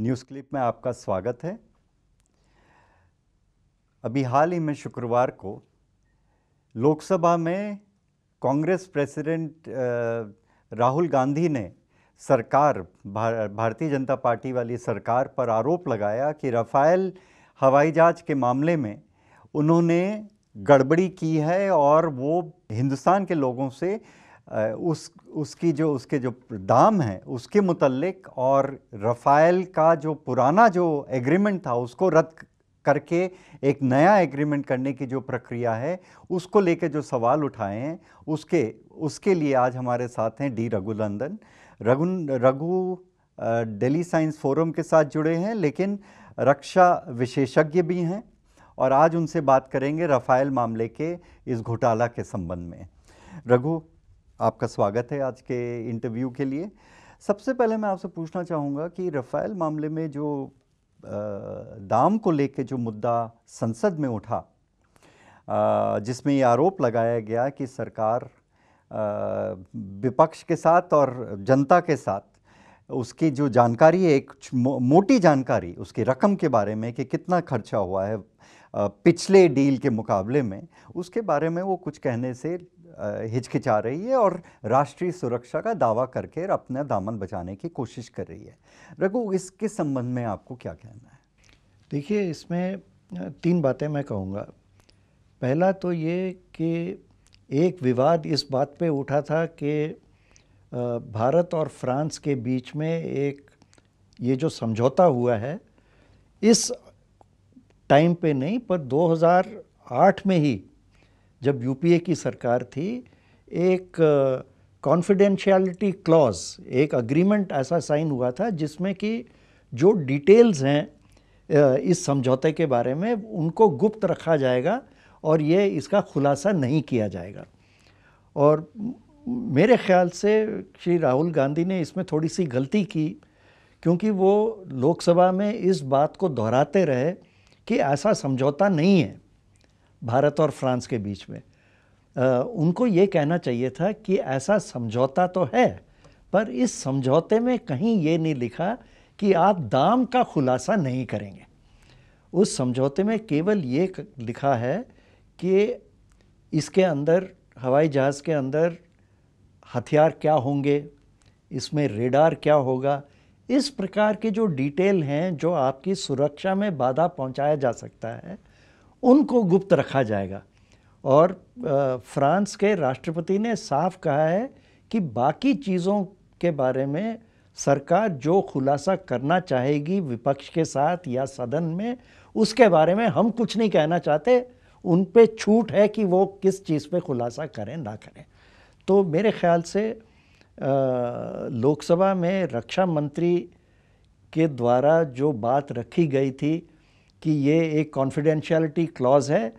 News clip में आपका स्वागत है अभी हाल ही में शुक्रवार को लोकसभा में कांग्रेस प्रेसिडेंट राहुल गांधी ने सरकार भार, भारतीय जनता पार्टी वाली सरकार पर आरोप लगाया कि राफेल हवाई जहाज के मामले में उन्होंने गड़बड़ी की है और वो हिंदुस्तान के लोगों से उस उसकी जो उसके जो दाम है उसके मुतलक और रफ़ाइल का जो पुराना जो एग्रीमेंट था उसको रद्द करके एक नया एग्रीमेंट करने की जो प्रक्रिया है उसको लेके जो सवाल उठाए हैं उसके उसके लिए आज हमारे साथ हैं D Raghunandan Raghu Raghu Delhi science forum के साथ जुड़े हैं लेकिन रक्षा विशेषज्ञ भी हैं और आज उनसे बात करेंगे रफ़ाइल मामले के इस घोटाला के संबंध में रघु आपका स्वागत है आज के इंटरव्यू के लिए सबसे पहले मैं आपसे पूछना चाहूँगा कि रफ़ाल मामले में जो दाम को लेके जो मुद्दा संसद में उठा जिसमें ये आरोप लगाया गया कि सरकार विपक्ष के साथ और जनता के साथ उसकी जो जानकारी है एक मोटी जानकारी उसकी रकम के बारे में कि कितना खर्चा हुआ है पिछले डील के मुकाबले में उसके बारे में वो कुछ कहने से हिचकिचा रही है और राष्ट्रीय सुरक्षा का दावा करके अपना दामन बचाने की कोशिश कर रही है रघु इसके संबंध में आपको क्या कहना है देखिए इसमें तीन बातें मैं कहूँगा पहला तो ये कि एक विवाद इस बात पे उठा था कि भारत और फ्रांस के बीच में एक ये जो समझौता हुआ है इस टाइम पे नहीं पर 2008 में ही जब यूपीए की सरकार थी एक कॉन्फिडेंशियलिटी क्लॉज एक अग्रीमेंट ऐसा साइन हुआ था जिसमें कि जो डिटेल्स हैं इस समझौते के बारे में उनको गुप्त रखा जाएगा और ये इसका खुलासा नहीं किया जाएगा और मेरे ख्याल से श्री राहुल गांधी ने इसमें थोड़ी सी गलती की क्योंकि वो लोकसभा में इस बात को दोहराते रहे कि ऐसा समझौता नहीं है भारत और फ्रांस के बीच में आ, उनको ये कहना चाहिए था कि ऐसा समझौता तो है पर इस समझौते में कहीं ये नहीं लिखा कि आप दाम का खुलासा नहीं करेंगे उस समझौते में केवल ये लिखा है कि इसके अंदर हवाई जहाज़ के अंदर हथियार क्या होंगे इसमें रेडार क्या होगा इस प्रकार के जो डिटेल हैं जो आपकी सुरक्षा में बाधा पहुंचाया जा सकता है उनको गुप्त रखा जाएगा और फ्रांस के राष्ट्रपति ने साफ कहा है कि बाकी चीज़ों के बारे में सरकार जो खुलासा करना चाहेगी विपक्ष के साथ या सदन में उसके बारे में हम कुछ नहीं कहना चाहते उन पे छूट है कि वो किस चीज़ पे खुलासा करें ना करें तो मेरे ख्याल से लोकसभा में रक्षा मंत्री के द्वारा जो बात रखी गई थी कि ये एक कॉन्फिडेंशियलिटी क्लॉज़ है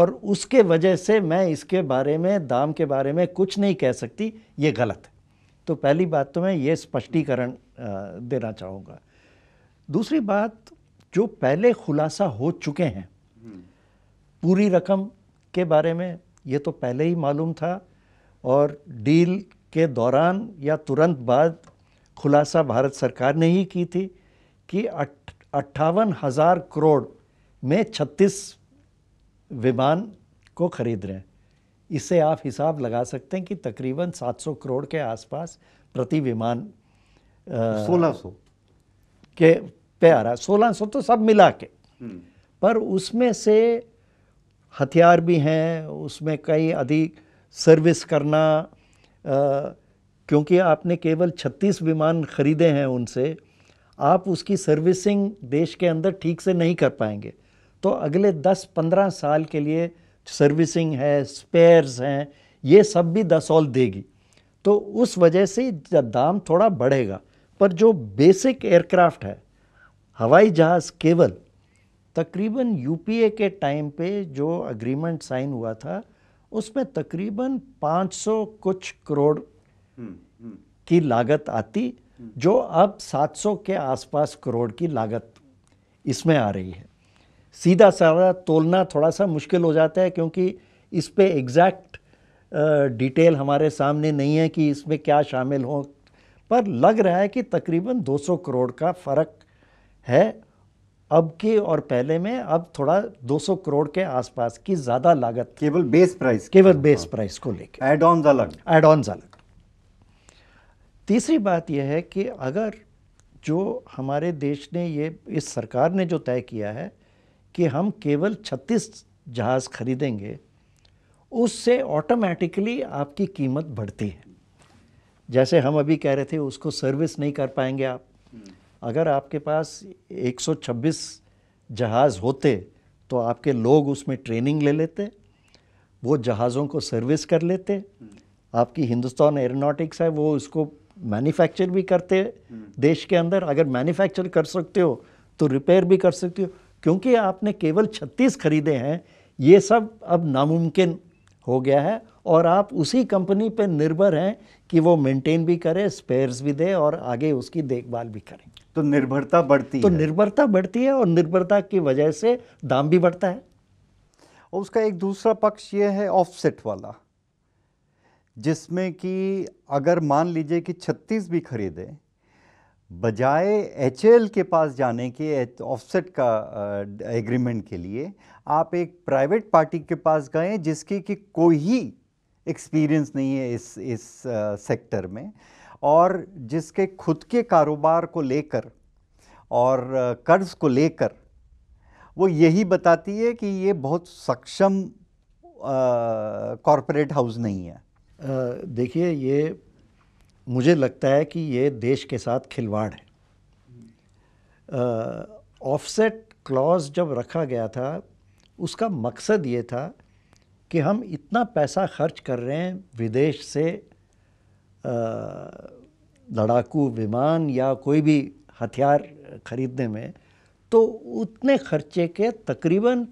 और उसके वजह से मैं इसके बारे में दाम के बारे में कुछ नहीं कह सकती ये गलत है तो पहली बात तो मैं ये स्पष्टीकरण देना चाहूँगा दूसरी बात जो पहले खुलासा हो चुके हैं पूरी रकम के बारे में ये तो पहले ही मालूम था और डील के दौरान या तुरंत बाद खुलासा भारत सरकार ने ही की थी कि अट्ठावन हज़ार करोड़ में 36 विमान को ख़रीद रहे हैं इससे आप हिसाब लगा सकते हैं कि तकरीबन 700 करोड़ के आसपास प्रति विमान सोलह सौ के पे आ रहा है सोलह सौ तो सब मिला के हम्म। पर उसमें से हथियार भी हैं उसमें कई अधिक सर्विस करना आ, क्योंकि आपने केवल 36 विमान ख़रीदे हैं उनसे आप उसकी सर्विसिंग देश के अंदर ठीक से नहीं कर पाएंगे तो अगले 10-15 साल के लिए सर्विसिंग है स्पेयर्स हैं ये सब भी दसौल देगी तो उस वजह से दाम थोड़ा बढ़ेगा पर जो बेसिक एयरक्राफ्ट है हवाई जहाज़ केवल तकरीबन यूपीए के टाइम पे जो अग्रीमेंट साइन हुआ था उसमें तकरीबन 500 कुछ करोड़ हम्म, हम्म। की लागत आती जो अब 700 के आसपास करोड़ की लागत इसमें आ रही है सीधा सारा तोलना थोड़ा सा मुश्किल हो जाता है क्योंकि इस पर एग्जैक्ट डिटेल हमारे सामने नहीं है कि इसमें क्या शामिल हो पर लग रहा है कि तकरीबन 200 करोड़ का फ़र्क है अब के और पहले में अब थोड़ा 200 करोड़ के आसपास की ज़्यादा लागत केवल बेस प्राइस केवल बेस प्राइस को लेकर एड ऑन अलग एड ऑन अलग तीसरी बात यह है कि अगर जो हमारे देश ने ये इस सरकार ने जो तय किया है कि हम केवल 36 जहाज़ खरीदेंगे उससे ऑटोमेटिकली आपकी कीमत बढ़ती है जैसे हम अभी कह रहे थे उसको सर्विस नहीं कर पाएंगे आप हम्म। अगर आपके पास 126 जहाज़ होते तो आपके लोग उसमें ट्रेनिंग ले लेते वो जहाज़ों को सर्विस कर लेते हम्म। आपकी हिंदुस्तान एयरोनॉटिक्स है वो उसको मैन्युफैक्चर भी करते देश के अंदर अगर मैन्युफैक्चर कर सकते हो तो रिपेयर भी कर सकते हो क्योंकि आपने केवल 36 खरीदे हैं ये सब अब नामुमकिन हो गया है और आप उसी कंपनी पर निर्भर हैं कि वो मेंटेन भी करे स्पेयर्स भी दे और आगे उसकी देखभाल भी करें तो निर्भरता बढ़ती तो है निर्भरता बढ़ती है और निर्भरता की वजह से दाम भी बढ़ता है और उसका एक दूसरा पक्ष ये है ऑफसेट वाला जिसमें कि अगर मान लीजिए कि 36 भी खरीदे बजाय एच के पास जाने के ऑफसेट का एग्रीमेंट के लिए आप एक प्राइवेट पार्टी के पास गए जिसकी कि कोई एक्सपीरियंस नहीं है इस इस सेक्टर में और जिसके खुद के कारोबार को लेकर और कर्ज को लेकर वो यही बताती है कि ये बहुत सक्षम कॉरपोरेट हाउस नहीं है देखिए ये मुझे लगता है कि ये देश के साथ खिलवाड़ है ऑफसेट क्लॉज जब रखा गया था उसका मकसद ये था कि हम इतना पैसा खर्च कर रहे हैं विदेश से लड़ाकू विमान या कोई भी हथियार ख़रीदने में तो उतने खर्चे के तकरीबन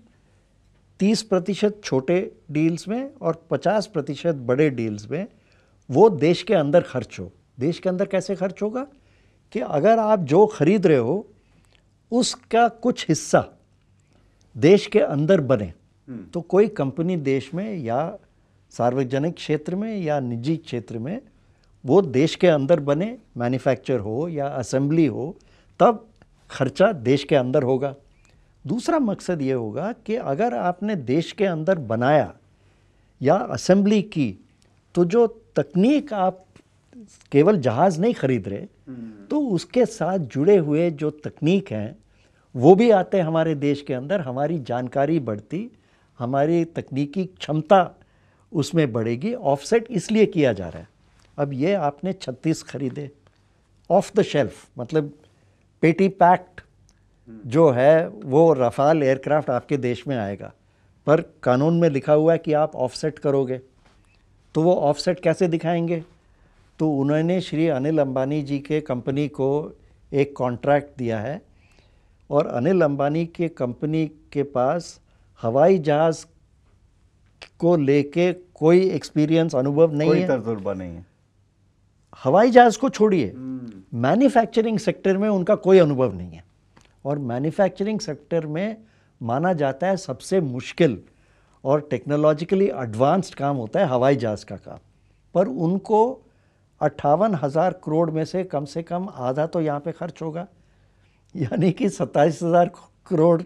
30 प्रतिशत छोटे डील्स में और 50 प्रतिशत बड़े डील्स में वो देश के अंदर खर्च हो देश के अंदर कैसे खर्च होगा कि अगर आप जो खरीद रहे हो उसका कुछ हिस्सा देश के अंदर बने हम्म। तो कोई कंपनी देश में या सार्वजनिक क्षेत्र में या निजी क्षेत्र में वो देश के अंदर बने मैन्युफैक्चर हो या असेंबली हो तब खर्चा देश के अंदर होगा दूसरा मकसद ये होगा कि अगर आपने देश के अंदर बनाया या असेंबली की तो जो तकनीक आप केवल जहाज़ नहीं ख़रीद रहे हम्म। तो उसके साथ जुड़े हुए जो तकनीक हैं वो भी आते हमारे देश के अंदर हमारी जानकारी बढ़ती हमारी तकनीकी क्षमता उसमें बढ़ेगी ऑफसेट इसलिए किया जा रहा है अब ये आपने 36 खरीदे ऑफ द शेल्फ मतलब पेटी पैक्ड जो है वो रफाल एयरक्राफ्ट आपके देश में आएगा पर कानून में लिखा हुआ है कि आप ऑफसेट करोगे तो वो ऑफसेट कैसे दिखाएंगे तो उन्होंने श्री अनिल अंबानी जी के कंपनी को एक कॉन्ट्रैक्ट दिया है और अनिल अंबानी के कंपनी के पास हवाई जहाज़ को लेके कोई एक्सपीरियंस अनुभव नहीं कोई है तजुर्बा नहीं है हवाई जहाज़ को छोड़िए मैन्युफैक्चरिंग हम्म। सेक्टर में उनका कोई अनुभव नहीं है और मैन्युफैक्चरिंग सेक्टर में माना जाता है सबसे मुश्किल और टेक्नोलॉजिकली एडवांस्ड काम होता है हवाई जहाज़ का काम पर उनको अट्ठावन हज़ार करोड़ में से कम से कम आधा तो यहाँ पे खर्च होगा यानी कि सत्ताईस हज़ार करोड़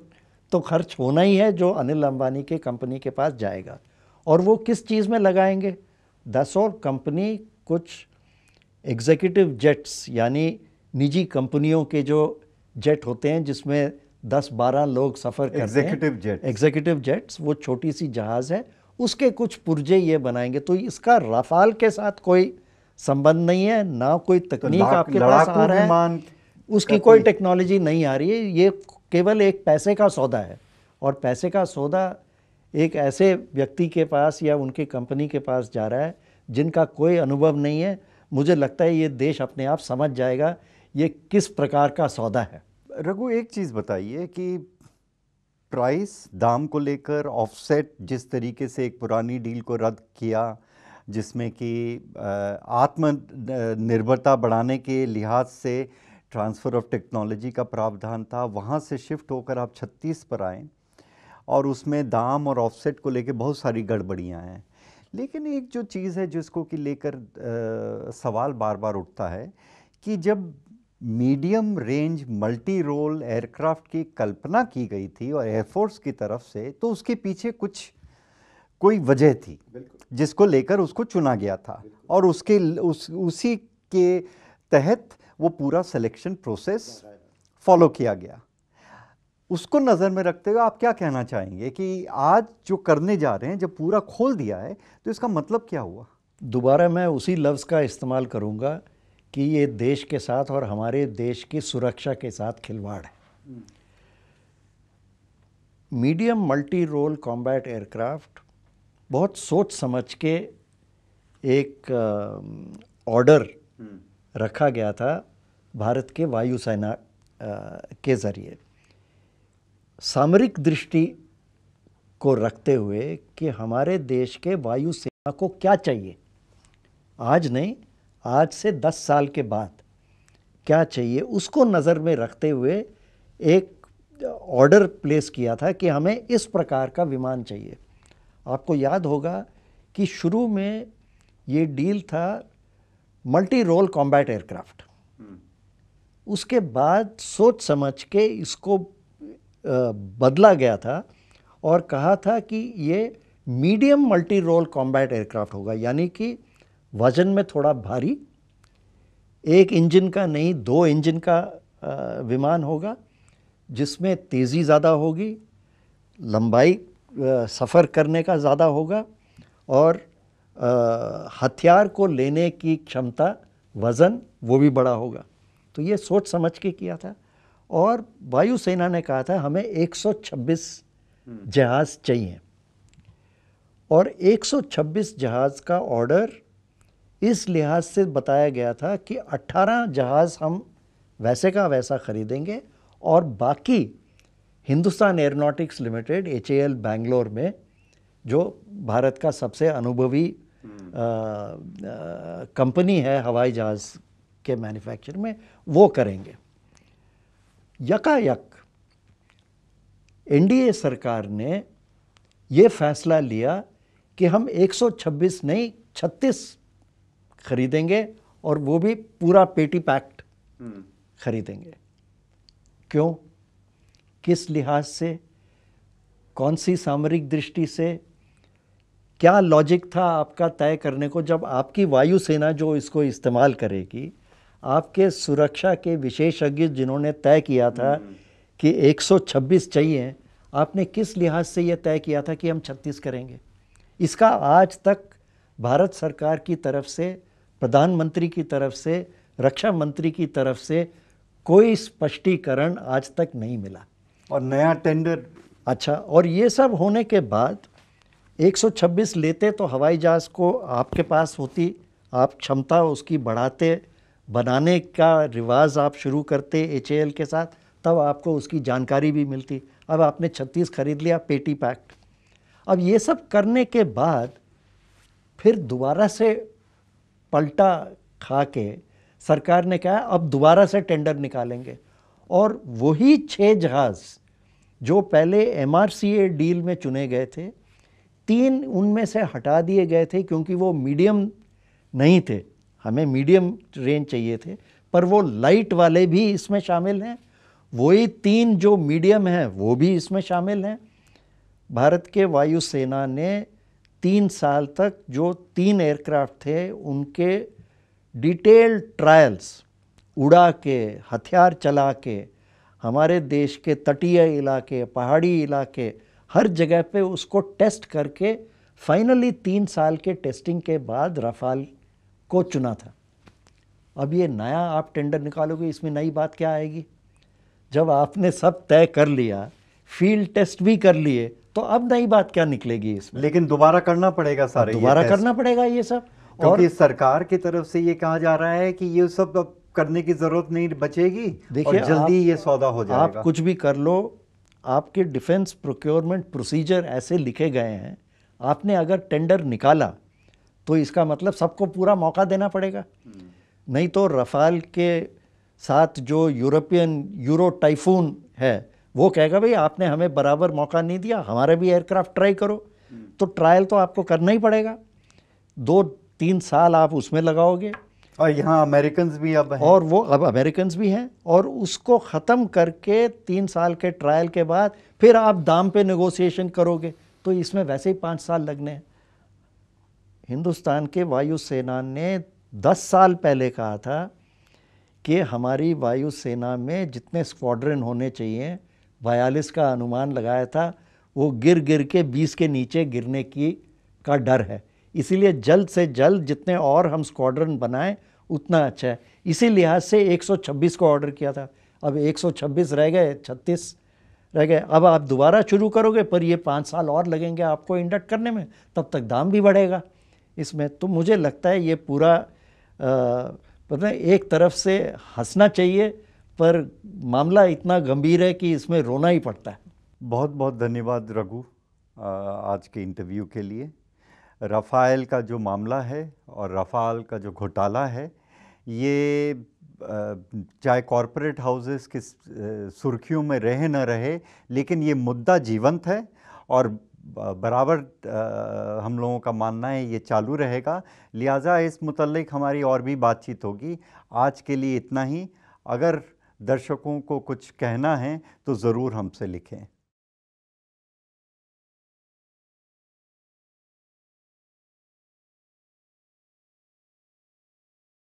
तो खर्च होना ही है जो अनिल अंबानी के कंपनी के पास जाएगा और वो किस चीज़ में लगाएंगे दस और कंपनी कुछ एग्जीक्यूटिव जेट्स यानी निजी कंपनियों के जो जेट होते हैं जिसमें 10-12 लोग सफ़र करते एग्जीक्यूटिव जेट एग्जीक्यूटिव जेट्स वो छोटी सी जहाज़ है उसके कुछ पुर्जे ये बनाएंगे तो इसका रफाल के साथ कोई संबंध नहीं है ना कोई तो तकनीक तो आपके पास आ रहा है उसकी कोई टेक्नोलॉजी नहीं आ रही है ये केवल एक पैसे का सौदा है और पैसे का सौदा एक ऐसे व्यक्ति के पास या उनकी कंपनी के पास जा रहा है जिनका कोई अनुभव नहीं है मुझे लगता है ये देश अपने आप समझ जाएगा ये किस प्रकार का सौदा है रघु एक चीज़ बताइए कि प्राइस दाम को लेकर ऑफसेट जिस तरीके से एक पुरानी डील को रद्द किया जिसमें कि आत्म निर्भरता बढ़ाने के लिहाज से ट्रांसफ़र ऑफ टेक्नोलॉजी का प्रावधान था वहाँ से शिफ्ट होकर आप 36 पर आए और उसमें दाम और ऑफसेट को लेकर बहुत सारी गड़बड़ियाँ हैं लेकिन एक जो चीज़ है जिसको कि लेकर सवाल बार बार उठता है कि जब medium range multi role aircraft की कल्पना की गई थी और एयरफोर्स की तरफ से तो उसके पीछे कुछ कोई वजह थी जिसको लेकर उसको चुना गया था और उसके उस उसी के तहत वो पूरा सिलेक्शन प्रोसेस फॉलो किया गया उसको नज़र में रखते हुए आप क्या कहना चाहेंगे कि आज जो करने जा रहे हैं जब पूरा खोल दिया है तो इसका मतलब क्या हुआ दोबारा मैं उसी लफ्ज़ का इस्तेमाल करूँगा कि ये देश के साथ और हमारे देश की सुरक्षा के साथ खिलवाड़ है medium multi role combat aircraft बहुत सोच समझ के एक ऑर्डर रखा गया था भारत के वायुसेना के ज़रिए सामरिक दृष्टि को रखते हुए कि हमारे देश के वायुसेना को क्या चाहिए आज नहीं आज से दस साल के बाद क्या चाहिए उसको नज़र में रखते हुए एक ऑर्डर प्लेस किया था कि हमें इस प्रकार का विमान चाहिए आपको याद होगा कि शुरू में ये डील था मल्टी रोल कॉम्बैट एयरक्राफ्ट उसके बाद सोच समझ के इसको बदला गया था और कहा था कि ये medium multi role combat aircraft होगा यानी कि वज़न में थोड़ा भारी एक इंजन का नहीं दो इंजन का विमान होगा जिसमें तेज़ी ज़्यादा होगी लंबाई सफ़र करने का ज़्यादा होगा और हथियार को लेने की क्षमता वज़न वो भी बड़ा होगा तो ये सोच समझ के किया था और वायुसेना ने कहा था हमें 126 हम्म। जहाज़ चाहिए और 126 जहाज़ का ऑर्डर इस लिहाज से बताया गया था कि 18 जहाज़ हम वैसे का वैसा ख़रीदेंगे और बाकी Hindustan aeronautics limited H Bangalore में जो भारत का सबसे अनुभवी हम्म। कंपनी है हवाई जहाज़ के मैन्युफैक्चर में वो करेंगे यकायक एनडीए सरकार ने ये फैसला लिया कि हम 126 नहीं 36 खरीदेंगे और वो भी पूरा पेटी पैक्ड हम्म। खरीदेंगे क्यों किस लिहाज से कौन सी सामरिक दृष्टि से क्या लॉजिक था आपका तय करने को जब आपकी वायुसेना जो इसको इस्तेमाल करेगी आपके सुरक्षा के विशेषज्ञ जिन्होंने तय किया था हम्म। कि 126 चाहिए आपने किस लिहाज से यह तय किया था कि हम 36 करेंगे इसका आज तक भारत सरकार की तरफ से प्रधानमंत्री की तरफ से रक्षा मंत्री की तरफ से कोई स्पष्टीकरण आज तक नहीं मिला और नया टेंडर अच्छा और ये सब होने के बाद 126 लेते तो हवाई जहाज़ को आपके पास होती आप क्षमता उसकी बढ़ाते बनाने का रिवाज आप शुरू करते एच के साथ तब आपको उसकी जानकारी भी मिलती अब आपने 36 खरीद लिया पेटी पैक्ट अब ये सब करने के बाद फिर दोबारा से पलटा खा के सरकार ने कहा अब दोबारा से टेंडर निकालेंगे और वही छः जहाज़ जो पहले एम डील में चुने गए थे तीन उनमें से हटा दिए गए थे क्योंकि वो मीडियम नहीं थे हमें मीडियम रेंज चाहिए थे पर वो लाइट वाले भी इसमें शामिल हैं वही तीन जो मीडियम हैं वो भी इसमें शामिल हैं भारत के वायुसेना ने तीन साल तक जो तीन एयरक्राफ्ट थे उनके डिटेल ट्रायल्स उड़ा के हथियार चला के हमारे देश के तटीय इलाके पहाड़ी इलाके हर जगह पे उसको टेस्ट करके फाइनली तीन साल के टेस्टिंग के बाद रफाल को चुना था अब ये नया आप टेंडर निकालोगे इसमें नई बात क्या आएगी जब आपने सब तय कर लिया फील्ड टेस्ट भी कर लिए तो अब नई बात क्या निकलेगी इसमें लेकिन दोबारा करना पड़ेगा सारे दोबारा करना पड़ेगा ये सब और सरकार की तरफ से ये कहा जा रहा है कि ये सब अब करने की ज़रूरत नहीं बचेगी देखिए जल्दी ये सौदा हो जाएगा आप कुछ भी कर लो आपके डिफेंस प्रोक्योरमेंट प्रोसीजर ऐसे लिखे गए हैं आपने अगर टेंडर निकाला तो इसका मतलब सबको पूरा मौका देना पड़ेगा नहीं तो रफाल के साथ जो यूरोपियन यूरो टाइफून है वो कहेगा भाई आपने हमें बराबर मौका नहीं दिया हमारा भी एयरक्राफ्ट ट्राई करो हम्म। तो ट्रायल तो आपको करना ही पड़ेगा दो तीन साल आप उसमें लगाओगे और यहाँ अमेरिकन भी अब हैं और वो अब अमेरिकन भी हैं और उसको ख़त्म करके तीन साल के ट्रायल के बाद फिर आप दाम पे नगोसिएशन करोगे तो इसमें वैसे ही पाँच साल लगने हैं हिंदुस्तान के वायुसेना ने दस साल पहले कहा था कि हमारी वायुसेना में जितने स्क्वाड्रन होने चाहिए बयालीस का अनुमान लगाया था वो गिर गिर के बीस के नीचे गिरने की का डर है इसीलिए जल्द से जल्द जितने और हम स्क्वाड्रन बनाएं उतना अच्छा है इसी लिहाज से 126 को ऑर्डर किया था अब 126 रह गए 36 रह गए अब आप दोबारा शुरू करोगे पर ये पाँच साल और लगेंगे आपको इंडक्ट करने में तब तक दाम भी बढ़ेगा इसमें तो मुझे लगता है ये पूरा पता एक तरफ से हंसना चाहिए पर मामला इतना गंभीर है कि इसमें रोना ही पड़ता है बहुत बहुत धन्यवाद रघु आज के इंटरव्यू के लिए रफ़ाइल का जो मामला है और रफ़ाल का जो घोटाला है ये चाहे कॉरपोरेट हाउसेस के सुर्खियों में रहे न रहे लेकिन ये मुद्दा जीवंत है और बराबर हम लोगों का मानना है ये चालू रहेगा लिहाजा इस मुतलक हमारी और भी बातचीत होगी आज के लिए इतना ही अगर दर्शकों को कुछ कहना है तो ज़रूर हमसे लिखें